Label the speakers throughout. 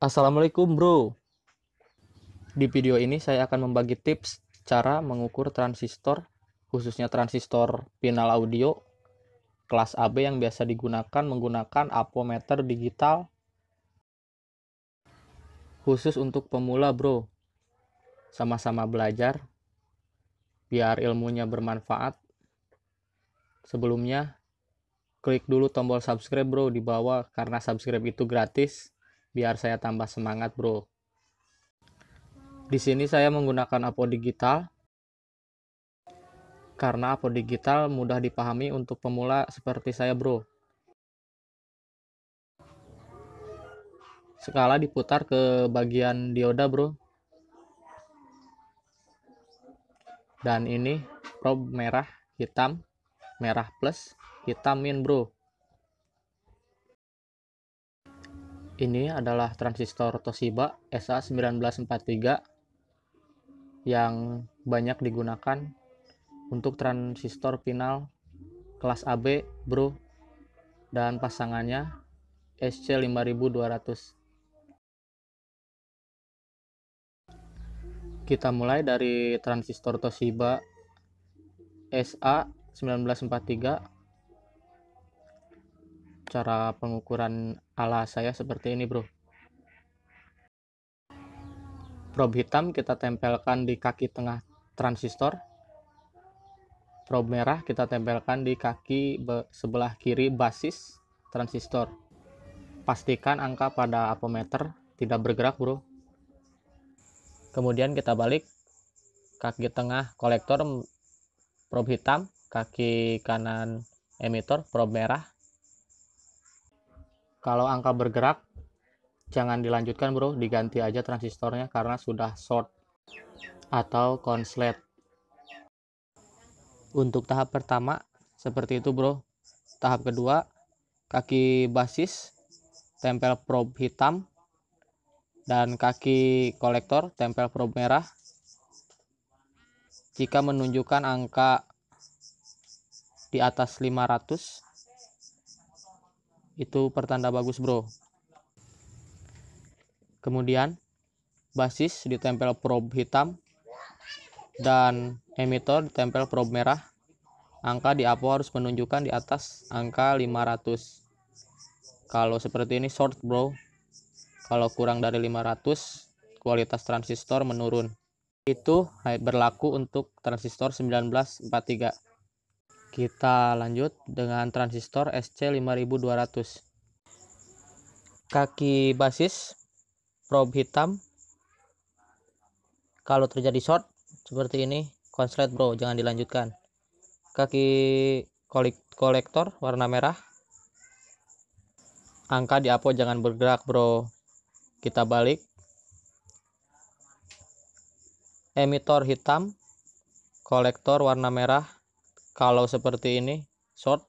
Speaker 1: Assalamualaikum bro. Di video ini saya akan membagi tips cara mengukur transistor, khususnya transistor final audio kelas AB yang biasa digunakan menggunakan apometer digital khusus untuk pemula bro. Sama-sama belajar biar ilmunya bermanfaat. Sebelumnya, klik dulu tombol subscribe bro di bawah karena subscribe itu gratis biar saya tambah semangat, Bro. Di sini saya menggunakan Apo Digital karena Apo Digital mudah dipahami untuk pemula seperti saya, Bro. Skala diputar ke bagian dioda, Bro. Dan ini probe merah, hitam, merah plus, hitam min, Bro. ini adalah transistor Toshiba SA1943 yang banyak digunakan untuk transistor final kelas AB Bro dan pasangannya SC5200. Kita mulai dari transistor Toshiba SA1943 cara pengukuran ala saya seperti ini bro probe hitam kita tempelkan di kaki tengah transistor probe merah kita tempelkan di kaki sebelah kiri basis transistor pastikan angka pada apometer tidak bergerak bro kemudian kita balik kaki tengah kolektor probe hitam kaki kanan emitor probe merah kalau angka bergerak jangan dilanjutkan bro diganti aja transistornya karena sudah short atau konslet untuk tahap pertama seperti itu bro tahap kedua kaki basis tempel probe hitam dan kaki kolektor tempel probe merah jika menunjukkan angka di atas 500 itu pertanda bagus bro kemudian basis ditempel probe hitam dan emitor ditempel probe merah angka di apo harus menunjukkan di atas angka 500 kalau seperti ini short bro kalau kurang dari 500 kualitas transistor menurun itu berlaku untuk transistor 1943 kita lanjut dengan transistor SC5200. Kaki basis probe hitam. Kalau terjadi short seperti ini, konslet bro, jangan dilanjutkan. Kaki kolektor warna merah. Angka di apo jangan bergerak bro. Kita balik. Emitor hitam, kolektor warna merah kalau seperti ini short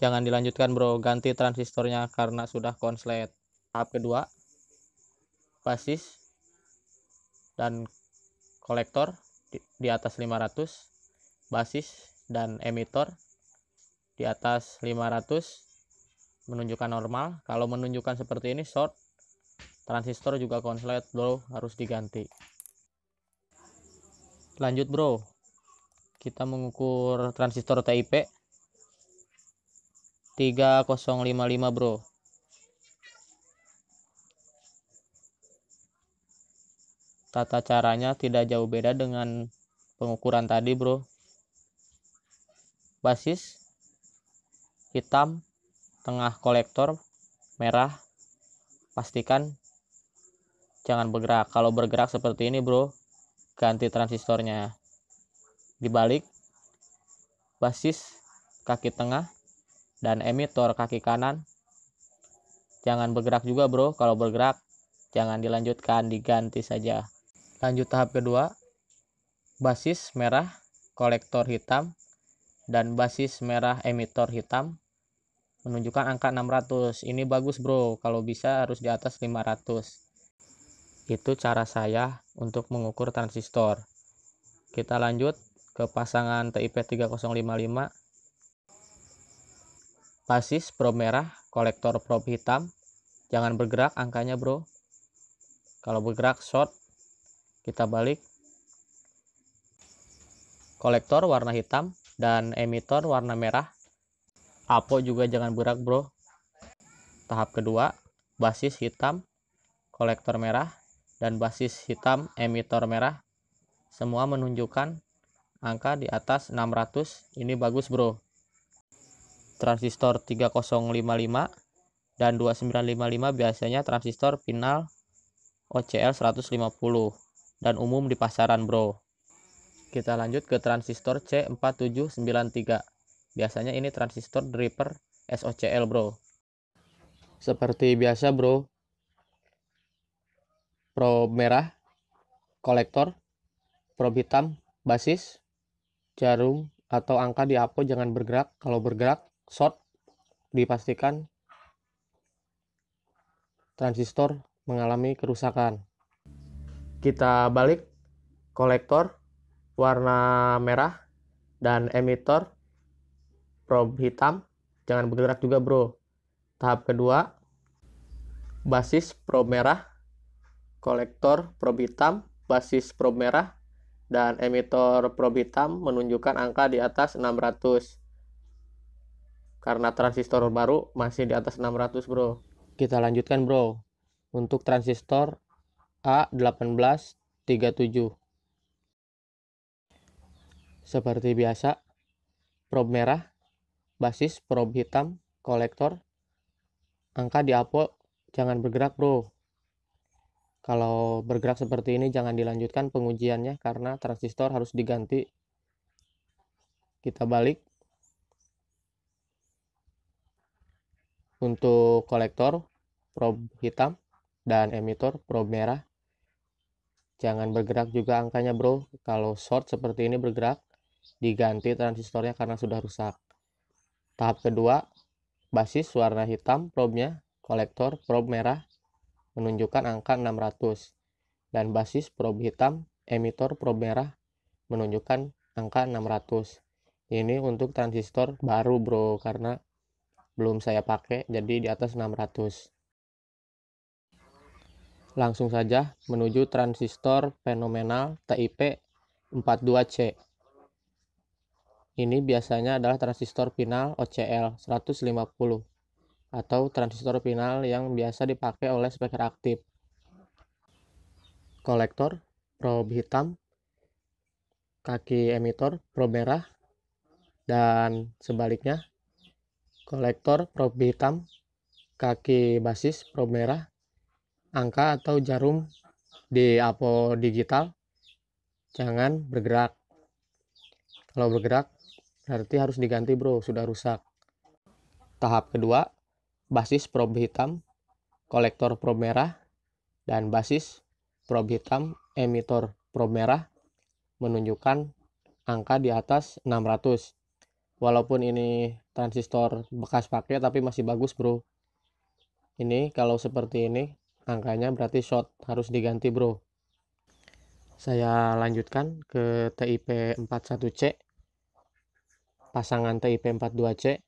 Speaker 1: jangan dilanjutkan bro ganti transistornya karena sudah konslet tahap kedua basis dan kolektor di, di atas 500 basis dan emitor di atas 500 menunjukkan normal kalau menunjukkan seperti ini short transistor juga konslet bro harus diganti lanjut bro kita mengukur transistor TIP 3055 bro tata caranya tidak jauh beda dengan pengukuran tadi bro basis hitam tengah kolektor merah pastikan jangan bergerak kalau bergerak seperti ini bro ganti transistornya dibalik, basis kaki tengah, dan emitor kaki kanan. Jangan bergerak juga bro, kalau bergerak jangan dilanjutkan, diganti saja. Lanjut tahap kedua, basis merah, kolektor hitam, dan basis merah emitor hitam menunjukkan angka 600. Ini bagus bro, kalau bisa harus di atas 500. Itu cara saya untuk mengukur transistor. Kita lanjut ke pasangan TIP 3055 basis probe merah kolektor probe hitam jangan bergerak angkanya bro kalau bergerak short kita balik kolektor warna hitam dan emitor warna merah apo juga jangan bergerak bro tahap kedua basis hitam kolektor merah dan basis hitam emitor merah semua menunjukkan angka di atas 600 ini bagus bro transistor 3055 dan 2955 biasanya transistor final OCL 150 dan umum di pasaran bro kita lanjut ke transistor C4793 biasanya ini transistor dripper SOCL bro seperti biasa bro probe merah kolektor probe hitam basis jarum atau angka di apo jangan bergerak kalau bergerak short dipastikan transistor mengalami kerusakan kita balik kolektor warna merah dan emitor probe hitam jangan bergerak juga bro tahap kedua basis probe merah kolektor probe hitam basis probe merah dan emitor probe hitam menunjukkan angka di atas 600 karena transistor baru masih di atas 600 bro kita lanjutkan bro untuk transistor A1837 seperti biasa probe merah basis probe hitam kolektor angka di apo jangan bergerak bro kalau bergerak seperti ini jangan dilanjutkan pengujiannya karena transistor harus diganti. Kita balik. Untuk kolektor probe hitam dan emitor probe merah. Jangan bergerak juga angkanya bro. Kalau short seperti ini bergerak diganti transistornya karena sudah rusak. Tahap kedua, basis warna hitam probe-nya, kolektor probe merah, menunjukkan angka 600 dan basis probe hitam emitor probe merah menunjukkan angka 600 ini untuk transistor baru bro karena belum saya pakai jadi di atas 600 langsung saja menuju transistor fenomenal TIP 42C ini biasanya adalah transistor final OCL 150 atau transistor final yang biasa dipakai oleh speaker aktif. Kolektor, probe hitam, kaki emitor, probe merah, dan sebaliknya. Kolektor, probe hitam, kaki basis, probe merah, angka atau jarum di apo digital, jangan bergerak. Kalau bergerak, berarti harus diganti bro, sudah rusak. Tahap kedua, basis probe hitam, kolektor probe merah, dan basis probe hitam, emitor probe merah menunjukkan angka di atas 600. Walaupun ini transistor bekas pakai tapi masih bagus bro. Ini kalau seperti ini angkanya berarti short harus diganti bro. Saya lanjutkan ke TIP 41C. Pasangan TIP 42C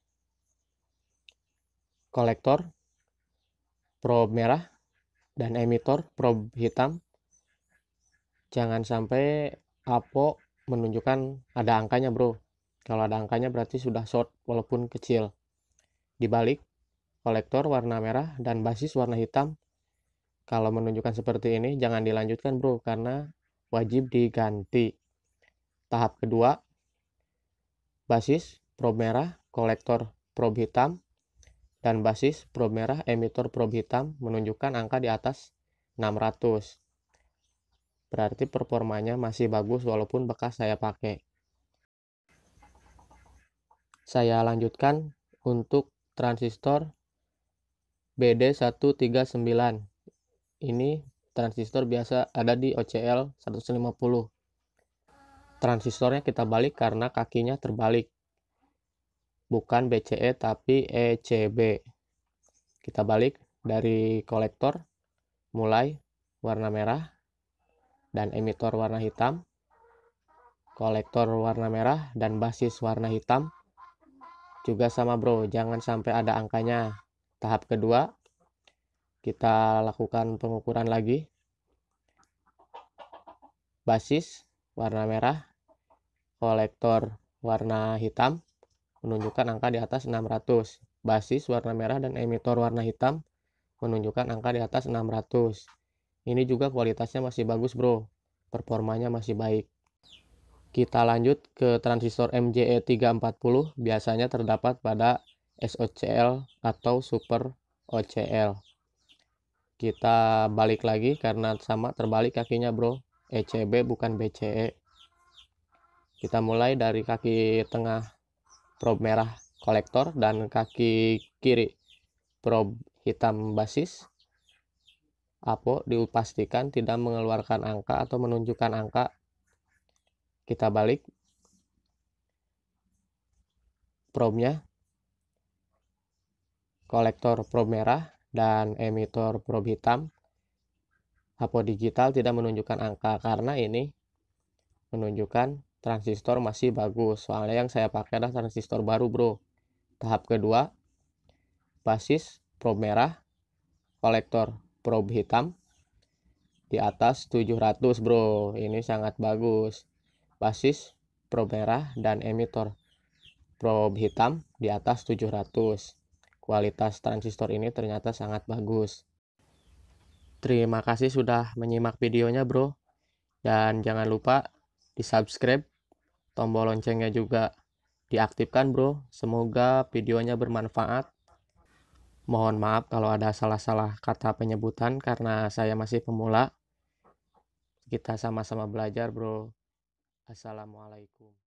Speaker 1: kolektor probe merah dan emitor probe hitam jangan sampai apo menunjukkan ada angkanya bro kalau ada angkanya berarti sudah short walaupun kecil dibalik kolektor warna merah dan basis warna hitam kalau menunjukkan seperti ini jangan dilanjutkan bro karena wajib diganti tahap kedua basis probe merah kolektor probe hitam dan basis probe merah emitor probe hitam menunjukkan angka di atas 600. Berarti performanya masih bagus walaupun bekas saya pakai. Saya lanjutkan untuk transistor BD139. Ini transistor biasa ada di OCL 150. Transistornya kita balik karena kakinya terbalik bukan BCE tapi ECB. Kita balik dari kolektor mulai warna merah dan emitor warna hitam, kolektor warna merah dan basis warna hitam. Juga sama bro, jangan sampai ada angkanya. Tahap kedua, kita lakukan pengukuran lagi. Basis warna merah, kolektor warna hitam, menunjukkan angka di atas 600. Basis warna merah dan emitor warna hitam menunjukkan angka di atas 600. Ini juga kualitasnya masih bagus bro, performanya masih baik. Kita lanjut ke transistor MJE340, biasanya terdapat pada SOCL atau Super OCL. Kita balik lagi karena sama terbalik kakinya bro, ECB bukan BCE. Kita mulai dari kaki tengah probe merah kolektor dan kaki kiri probe hitam basis. Apo dipastikan tidak mengeluarkan angka atau menunjukkan angka. Kita balik probe-nya. Kolektor probe merah dan emitor probe hitam. Apo digital tidak menunjukkan angka karena ini menunjukkan transistor masih bagus soalnya yang saya pakai adalah transistor baru bro tahap kedua basis probe merah kolektor probe hitam di atas 700 bro ini sangat bagus basis probe merah dan emitor probe hitam di atas 700 kualitas transistor ini ternyata sangat bagus terima kasih sudah menyimak videonya bro dan jangan lupa di subscribe tombol loncengnya juga diaktifkan bro. Semoga videonya bermanfaat. Mohon maaf kalau ada salah-salah kata penyebutan karena saya masih pemula. Kita sama-sama belajar bro. Assalamualaikum.